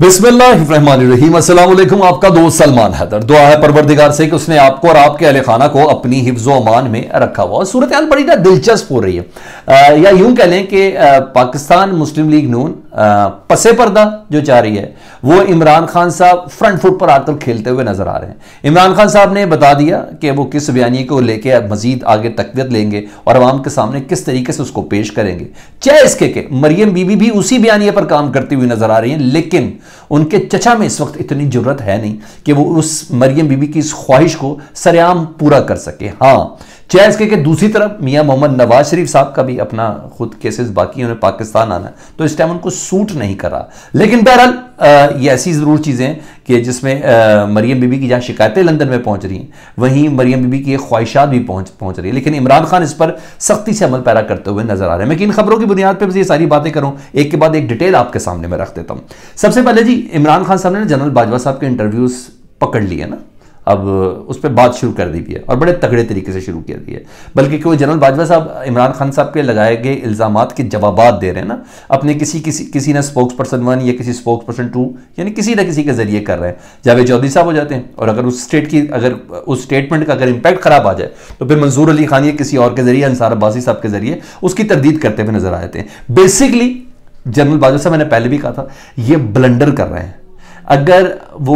बिस्मिल्लाम आपका दोस्त सलमान हैदर दुआ है परवरदिगार से कि उसने आपको और आपके अहल खाना को अपनी हिफ्जो अमान में रखा हुआ सूरत बड़ी ना दिलचस्प हो रही है आ, या यूं कह लें कि पाकिस्तान मुस्लिम लीग नून पसे पर्दा जो जा रही है वो इमरान खान साहब फ्रंट फुट पर आकर खेलते हुए नजर आ रहे हैं इमरान खान साहब ने बता दिया कि वो किस बयानी को लेकर मजीद आगे तकवीत लेंगे और आवाम के सामने किस तरीके से उसको पेश करेंगे चाहे इसके के मरियम बीबी भी उसी बयानी पर काम करती हुई नजर आ रही हैं लेकिन उनके चचा में इस वक्त इतनी जरूरत है नहीं कि वो उस मरियम बीबी की इस ख्वाहिश को सरेआम पूरा कर सके हाँ चेस के दूसरी तरफ मियाँ मोहम्मद नवाज शरीफ साहब का भी अपना खुद केसेस बाकी उन्हें पाकिस्तान आना तो इस टाइम उनको सूट नहीं कर रहा लेकिन बहरहाल ये ऐसी ज़रूर चीज़ें कि जिसमें मरियम बीबी की जहाँ शिकायतें लंदन में पहुँच रही हैं वहीं मरियम बीबी की ख्वाहिशात भी पहुंच पहुँच रही है लेकिन इमरान खान इस पर सख्ती से अमल पैदा करते हुए नजर आ रहे हैं मैं किन खबरों की बुनियाद पर ये सारी बातें करूँ एक के बाद एक डिटेल आपके सामने मैं रख देता हूँ सबसे पहले जी इमरान खान साहब ने जनरल बाजवा साहब के इंटरव्यूज़ पकड़ लिए ना अब उस पर बात शुरू कर दी है और बड़े तगड़े तरीके से शुरू कर दी है बल्कि कि वो जनरल बाजवा साहब इमरान खान साहब के लगाए गए इल्ज़ाम के जवाब दे रहे हैं ना अपने किसी किसी किसी ना स्पोक्स पर्सन वन या किसी स्पोक्स पर्सन टू यानी किसी ना किसी के जरिए कर रहे हैं जावेद चौधरी साहब हो जाते हैं और अगर उस स्टेट की अगर उस स्टेटमेंट का अगर इम्पैक्ट खराब आ जाए तो फिर मंजूर अली खान या किसी और के जरिए अंसार अब्बासी साहब के जरिए उसकी तरदीद करते हुए नजर आते हैं बेसिकली जनरल बाजवा साहब मैंने पहले भी कहा था ये ब्लंडर कर रहे हैं अगर वो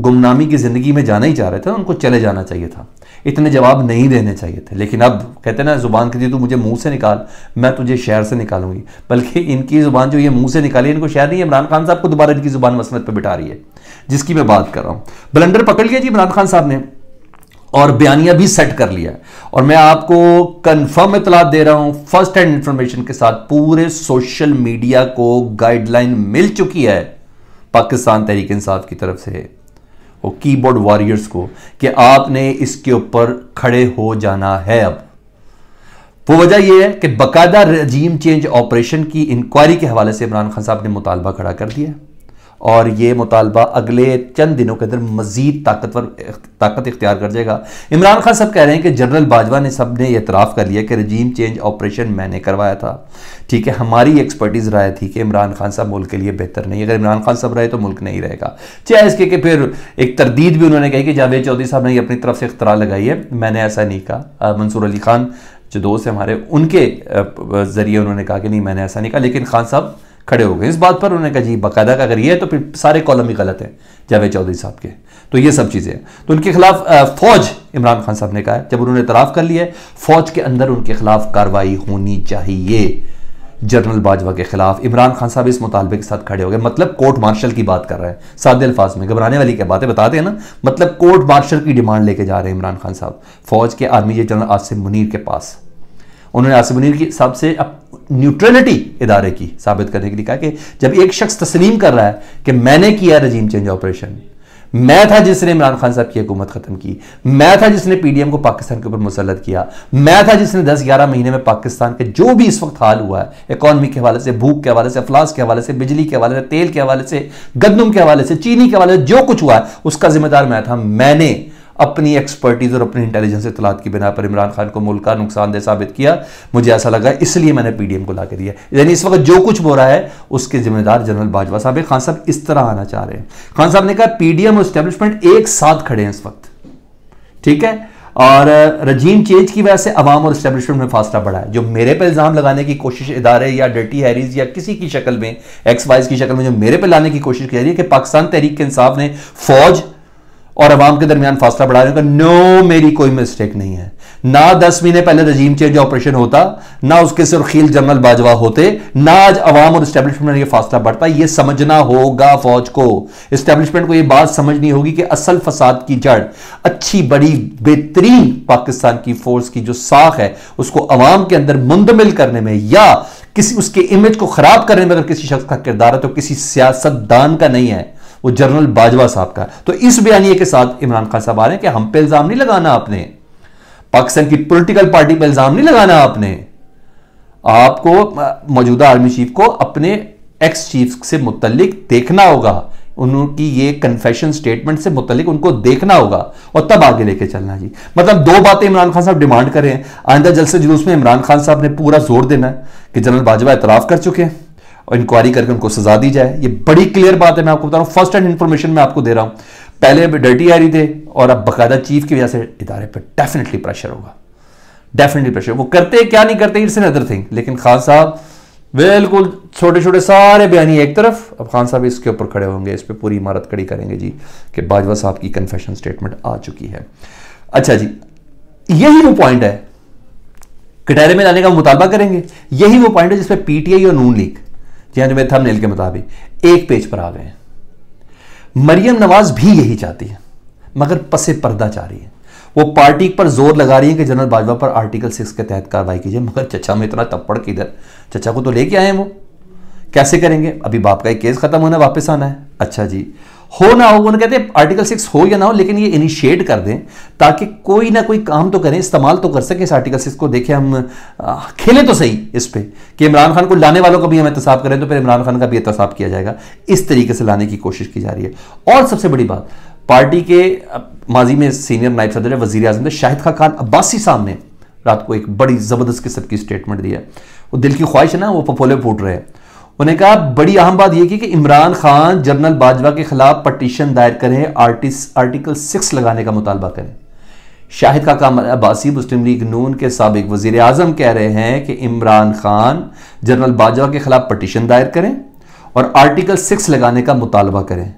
गुमनामी की ज़िंदगी में जाना ही चाह रहे थे उनको चले जाना चाहिए था इतने जवाब नहीं देने चाहिए थे लेकिन अब कहते हैं ना ज़ुबान कहती तू मुझे मुंह से निकाल मैं तुझे शहर से निकालूंगी बल्कि इनकी ज़ुबान जो ये मुंह से निकाली इनको शहर नहीं इमरान खान साहब को दोबारा इनकी ज़ुबान मसनत पर बिठा रही है जिसकी मैं बात कर रहा हूँ ब्लेंडर पकड़ लिया जी इमरान खान साहब ने और बयानिया भी सेट कर लिया और मैं आपको कंफर्म इतला दे रहा हूं फर्स्ट हैंड इंफॉर्मेशन के साथ पूरे सोशल मीडिया को गाइडलाइन मिल चुकी है पाकिस्तान तहरीक इंसाफ की तरफ से की कीबोर्ड वॉरियर्स को कि आपने इसके ऊपर खड़े हो जाना है अब वो वजह यह है कि बाकायदा रजीम चेंज ऑपरेशन की इंक्वायरी के हवाले से इमरान खान साहब ने मुतालबा खड़ा कर दिया है और ये मुतालबा अगले चंद दिनों के अंदर मजीद ताकतवर ताकत इख्तियार कर जाएगा इमरान खान सब कह रहे हैं कि जनरल बाजवा ने सब ने एतराफ़ कर लिया कि रजीम चेंज ऑपरेशन मैंने करवाया था ठीक है हमारी एक्सपर्टीज़ राय थी कि इमरान खान साहब मुल्क के लिए बेहतर नहीं अगर इमरान खान साहब रहे तो मुल्क नहीं रहेगा चाहे इसके कि फिर एक तरदीद भी उन्होंने कही कि जावेद चौधरी साहब ने अपनी तरफ से इख्तरा लगाई है मैंने ऐसा नहीं कहा मंसूर अली खान जो दोस्त हैं हमारे उनके ज़रिए उन्होंने कहा कि नहीं मैंने ऐसा नहीं कहा लेकिन खान साहब खड़े हो गए इस बात पर उन्होंने कहा जी बाकायदा का अगर ये है तो फिर सारे कॉलम ही गलत हैं जावेद चौधरी साहब के तो ये सब चीज़ें तो उनके खिलाफ फौज इमरान खान साहब ने कहा है जब उन्होंने तराफ कर लिया है फौज के अंदर उनके खिलाफ कार्रवाई होनी चाहिए जनरल बाजवा के खिलाफ इमरान खान साहब इस मुतालबे के साथ खड़े हो गए मतलब कोर्ट मार्शल की बात कर रहे हैं सादे अल्फाज में घबराने वाली क्या बातें बताते हैं ना मतलब कोर्ट मार्शल की डिमांड लेके जा रहे हैं इमरान खान साहब फौज के आर्मी जनरल आसिम मुनीर के पास उन्होंने आसिफ मुनीर की साहब से अब न्यूट्रलिटी इदारे की साबित करने के लिए कहा कि जब एक शख्स तस्लीम कर रहा है कि मैंने किया रजीम चेंज ऑपरेशन मैं था जिसने इमरान खान साहब की हुकूमत खत्म की मैं था जिसने पीडीएम को पाकिस्तान के ऊपर मुसलत किया मैं था जिसने 10-11 महीने में पाकिस्तान के जो भी इस वक्त हाल हुआ है इकॉनमी के हवाले से भूख के हवाले से अफलास के हवाले से बिजली के हवाले से तेल के हवाले से गंदम के हवाले से चीनी के हवाले से जो कुछ हुआ है उसका जिम्मेदार मैं था मैंने अपनी एक्सपर्टीज़ और अपनी इंटेलिजेंस इतलात की बिना पर इमरान खान को मुल्क का नुकसानदेह साबित किया मुझे ऐसा लगा इसलिए मैंने पीडीएम को ला दिया यानी इस वक्त जो कुछ हो रहा है उसके जिम्मेदार जनरल बाजवा साहब खान साहब इस तरह आना चाह रहे हैं खान साहब ने कहा पीडीएम और स्टैब्लिशमेंट एक साथ खड़े हैं इस वक्त ठीक है और रजीम uh, चेंज की वजह से अवाम और स्टैब्लिशमेंट में फासला बढ़ा है जो मेरे पर इल्ज़ाम लगाने की कोशिश इदारे या डर्टी हैरीज या किसी की शक्ल में एक्स वाइज की शक्ल में जो मेरे पर लाने की कोशिश की जा रही है कि पाकिस्तान तहरीक के इंसाफ ने फौज और अवाम के दरमियान फासला बढ़ा रहे हैं नो मेरी कोई मिस्टेक नहीं है ना दस महीने पहले रजीम चेंज ऑपरेशन होता ना उसके सुरखील जनरल बाजवा होते ना आज अवाम और इस्टेब्लिशमेंट में ये फासला बढ़ता ये समझना होगा फौज को स्टैब्लिशमेंट को ये बात समझनी होगी कि असल फसाद की जड़ अच्छी बड़ी बेहतरीन पाकिस्तान की फोर्स की जो साख है उसको अवाम के अंदर मुंदमिल करने में या किसी उसके इमेज को खराब करने में अगर किसी शख्स का किरदार है तो किसी सियासतदान का नहीं है वो जनरल बाजवा साहब का तो इस बयानी के साथ इमरान खान साहब आ रहे हैं कि हम पे इल्ज़ाम नहीं लगाना आपने पाकिस्तान की पॉलिटिकल पार्टी पर इल्ज़ाम नहीं लगाना आपने आपको मौजूदा आर्मी चीफ को अपने एक्स चीफ से मुतलिक देखना होगा उनकी ये कन्फेशन स्टेटमेंट से मुतलिक उनको देखना होगा और तब आगे लेके चलना जी मतलब दो बातें इमरान खान साहब डिमांड करें आइंदा जलसे जुलूस में इमरान खान साहब ने पूरा जोर देना है कि जनरल बाजवा एतराफ कर चुके हैं और इंक्वायरी करके उनको सजा दी जाए ये बड़ी क्लियर बात है मैं आपको बता रहा हूँ फर्स्ट हैंड इन्फॉर्मेशन मैं आपको दे रहा हूँ पहले अभी डर्टी आ रही थे और अब बाकायदा चीफ की वजह से इदारे पर डेफिनेटली प्रेशर होगा डेफिनेटली प्रेशर वो करते क्या नहीं करते इट्स अदर थिंग लेकिन खान साहब बिल्कुल छोटे छोटे सारे बयानी एक तरफ अब खान साहब इसके ऊपर खड़े होंगे इस पर पूरी इमारत खड़ी करेंगे जी कि बाजवा साहब की कन्फेशन स्टेटमेंट आ चुकी है अच्छा जी यही वो पॉइंट है कटहरे में लाने का मुतालबा करेंगे यही वो पॉइंट है जिसपे पीटीआई और नून लीग जी जो मेरे थंबनेल के मुताबिक एक पेज पर आ गए मरियम नवाज भी यही चाहती है मगर पसे पर्दा चाह रही है वो पार्टी पर जोर लगा रही है कि जनरल बाजवा पर आर्टिकल सिक्स के तहत कार्रवाई कीजिए मगर चचा में इतना तप्पड़ किधर चचा को तो लेके आए हैं वो कैसे करेंगे अभी बाप का एक केस खत्म होना वापस आना है अच्छा जी हो ना हो वो ना कहते हैं आर्टिकल सिक्स हो या ना हो लेकिन ये इनिशिएट कर दें ताकि कोई ना कोई काम तो करें इस्तेमाल तो कर सके इस आर्टिकल सिक्स को देखें हम खेलें तो सही इस पर कि इमरान खान को लाने वालों का भी हम एहतसाब करें तो फिर इमरान खान का भी एहतसाब किया जाएगा इस तरीके से लाने की कोशिश की जा रही है और सबसे बड़ी बात पार्टी के माजी में सीनियर नायब सदर वजी अजम थे शाहिद खा खान अब्बासी ने रात को एक बड़ी ज़बरदस्त किस्म की स्टेटमेंट दी है वो दिल की ख्वाहिश है ना वो पपोले फूट रहे हैं उन्होंने कहा बड़ी अहम बात यह की कि इमरान खान जनरल बाजवा के खिलाफ पटिशन दायर करें आर्टिकल सिक्स लगाने का मुतालबा करें शाहिद का काम अब्बासी मुस्लिम लीग नून के सबक वजीर आजम कह रहे हैं कि इमरान खान जनरल बाजवा के खिलाफ पटिशन दायर करें और आर्टिकल सिक्स लगाने का मुतालबा करें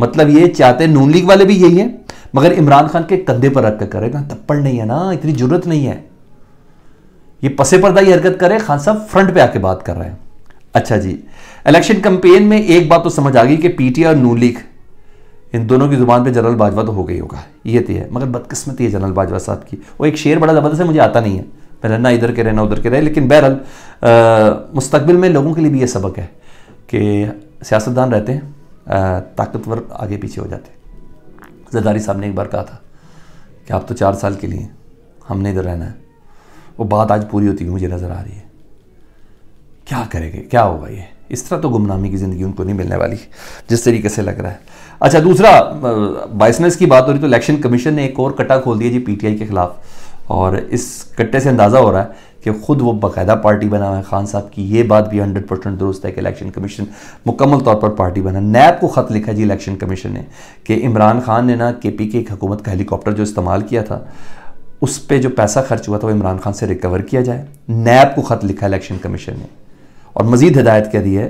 मतलब ये चाहते नून लीग वाले भी यही है मगर इमरान खान के कंधे पर रख कर कहा थप्पड़ नहीं है ना इतनी जरूरत नहीं है ये पसे पर्दा ही हरकत करे खान साहब फ्रंट पे आके बात कर रहे हैं अच्छा जी इलेक्शन कंपेन में एक बात तो समझ आ गई कि पीटी और नू लीग इन दोनों की जुबान पे जनरल बाजवा तो हो गई होगा ये तो है मगर बदकिस्मती है जनरल बाजवा साहब की वो एक शेर बड़ा ज़बरदस्त है मुझे आता नहीं है मैं रहना इधर के रहना उधर के रहे लेकिन बहरहाल मुस्तबिल में लोगों के लिए भी ये सबक है कि सियासतदान रहते हैं ताकतवर आगे पीछे हो जाते जरदारी साहब ने एक बार कहा था कि आप तो चार साल के लिए हमने इधर रहना है वो बात आज पूरी होती हुई मुझे नज़र आ रही है क्या करेंगे क्या होगा ये इस तरह तो गुमनामी की ज़िंदगी उनको नहीं मिलने वाली जिस तरीके से लग रहा है अच्छा दूसरा बाइसनेस की बात हो रही तो इलेक्शन कमीशन ने एक और कट्टा खोल दिया जी पीटीआई के खिलाफ और इस कट्टे से अंदाज़ा हो रहा है कि खुद वो बाकायदा पार्टी बना हुआ है खान साहब की ये बात भी हंड्रेड परसेंट दुरुस्त है कि इलेक्शन कमीशन मुकम्मल तौर पर पार्टी बना नैब को ख़त लिखा जी इलेक्शन कमीशन ने कि इमरान खान ने ना के पी के हुकूमत का हेलीकॉप्टर जो इस्तेमाल किया था उस पर जो पैसा खर्च हुआ था वो इमरान खान से रिकवर किया जाए नैब को ख़त लिखा इलेक्शन कमीशन ने और मज़ीद हिदायत कह दी है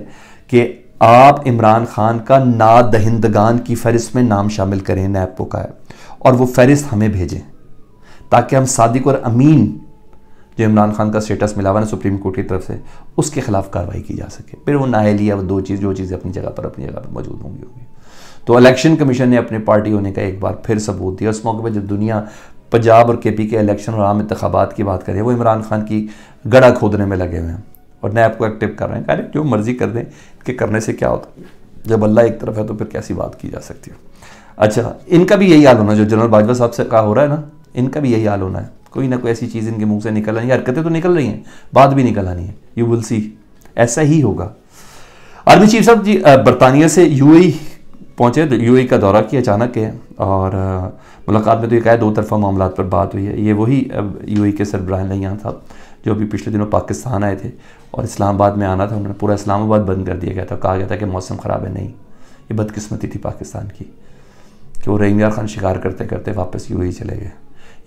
कि आप इमरान खान का ना दहिंदगान की फहरिस्त में नाम शामिल करें नैपो का है और वह फहरिस्त हमें भेजें ताकि हम सादिक और अमीन जो इमरान खान का स्टेटस मिला हुआ ना सुप्रीम कोर्ट की तरफ से उसके खिलाफ कार्रवाई की जा सके फिर वो ना लिया वो दो चीज़ जो चीज़ें अपनी जगह पर अपनी जगह पर मौजूद होंगी होंगी तो इलेक्शन कमीशन ने अपने पार्टी होने का एक बार फिर सबूत दिया उस मौके पर जब दुनिया पंजाब और के पी के इलेक्शन और आम इंतबात की बात करें वो इमरान खान की गढ़ा खोदने में लगे हुए हैं और नए आपको एक्टिव कर रहे हैं करें जो मर्जी कर दें कि करने से क्या होता है जब अल्लाह एक तरफ है तो फिर कैसी बात की जा सकती है अच्छा इनका भी यही हाल होना जो जनरल बाजवा साहब से कहा हो रहा है ना इनका भी यही हाल होना है कोई ना कोई ऐसी चीज़ इनके मुंह से निकल आई है हरकतें तो निकल रही हैं बात भी निकल आनी है यू विल सी ऐसा ही होगा आर्मी चीफ साहब जी बरतानिया से ए पहुंचे तो ए का दौरा किया अचानक है और मुलाकात में तो ये कहा दो तरफा मामला पर बात हुई है ये वही ए के सर ब्राहन साहब जो अभी पिछले दिनों पाकिस्तान आए थे और इस्लामाबाद में आना था उन्होंने पूरा इस्लामाबाद बंद कर दिया गया था कहा गया था कि मौसम ख़राब है नहीं ये बदकस्मती थी पाकिस्तान की कि वो रही खान शिकार करते करते वापस यू चले गए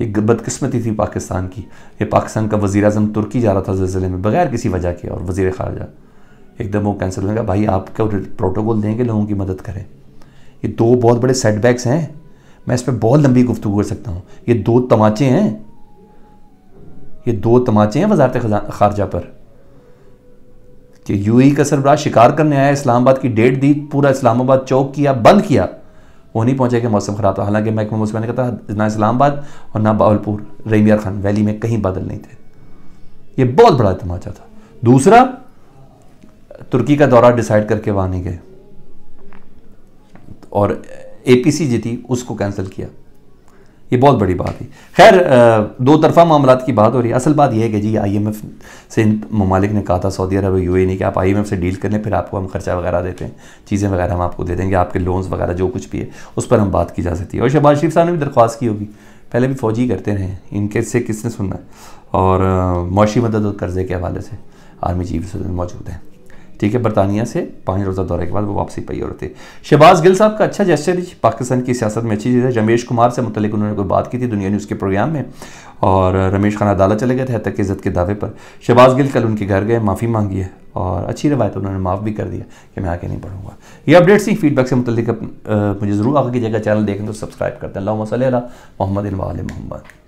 ये बदकस्मती थी पाकिस्तान की ये पाकिस्तान का वजी अजम तुर्की जा रहा था जिले में बगैर किसी वजह के और वजीर खारजा एकदम वो कैंसिल होगा भाई आपका प्रोटोकॉल देंगे लोगों की मदद करें ये दो बहुत बड़े सेटबैक्स हैं मैं इस पर बहुत लंबी गुफ्तु कर सकता हूँ ये दो तमाचे हैं ये दो तमाचे हैं वजारत खारजा पर कि ई का सरबराह शिकार करने आया इस्लामाबाद की डेट दी पूरा इस्लामाबाद चौक किया बंद किया वो नहीं पहुंचे कि मौसम ख़राब था हालांकि महकमा मौसम ने कहा ना इस्लामाबाद और ना बावलपुर रईमियार खान वैली में कहीं बादल नहीं थे ये बहुत बड़ा तमाचा था दूसरा तुर्की का दौरा डिसाइड करके वहां नहीं गए और एपीसी जीती उसको कैंसिल किया ये बहुत बड़ी बात है खैर दो तरफा मामला की बात हो रही है असल बात यह है कि जी आईएमएफ से इन ममालिक ने कहा था सऊदी अरब यू ए e ने कि आप आईएमएफ से डील करें फिर आपको हम खर्चा वगैरह देते हैं चीज़ें वगैरह हम आपको दे देंगे आपके लोन्स वगैरह जो कुछ भी है उस पर हम बात की जा सकती है और शहबाज शरीफ साहब ने भी दरख्वास्त की होगी पहले भी फौजी करते रहे इनके से किसने सुनना है और मुशी मदद और कर्जे के हवाले से आर्मी चीफ मौजूद हैं ठीक है बरतानिया से पाँच रोज़ा दौरे के बाद वो वापसी पाई और थे शहबाज गिल साहब का अच्छा जेस्टर पाकिस्तान की सियासत में अच्छी चीज़ है रमेश कुमार से मतलब उन्होंने कोई बात की थी दुनिया न्यूज़ के प्रोग्राम में और रमेश खान अदालत चले गए थे तक इज़्ज़त के दावे पर शहबाज गिल कल उनके घर गए माफ़ी मांगी है और अच्छी रवायत उन्होंने माफ़ भी कर दिया कि मैं आगे नहीं पढ़ूंगा ये अपडेट्स ही फीडबैक से मुतलिक मुझे ज़रूर आगे की जगह चैनल देखें तो सब्सक्राइब करते हैं अल्लाह मसल मोहम्मद मोहम्मद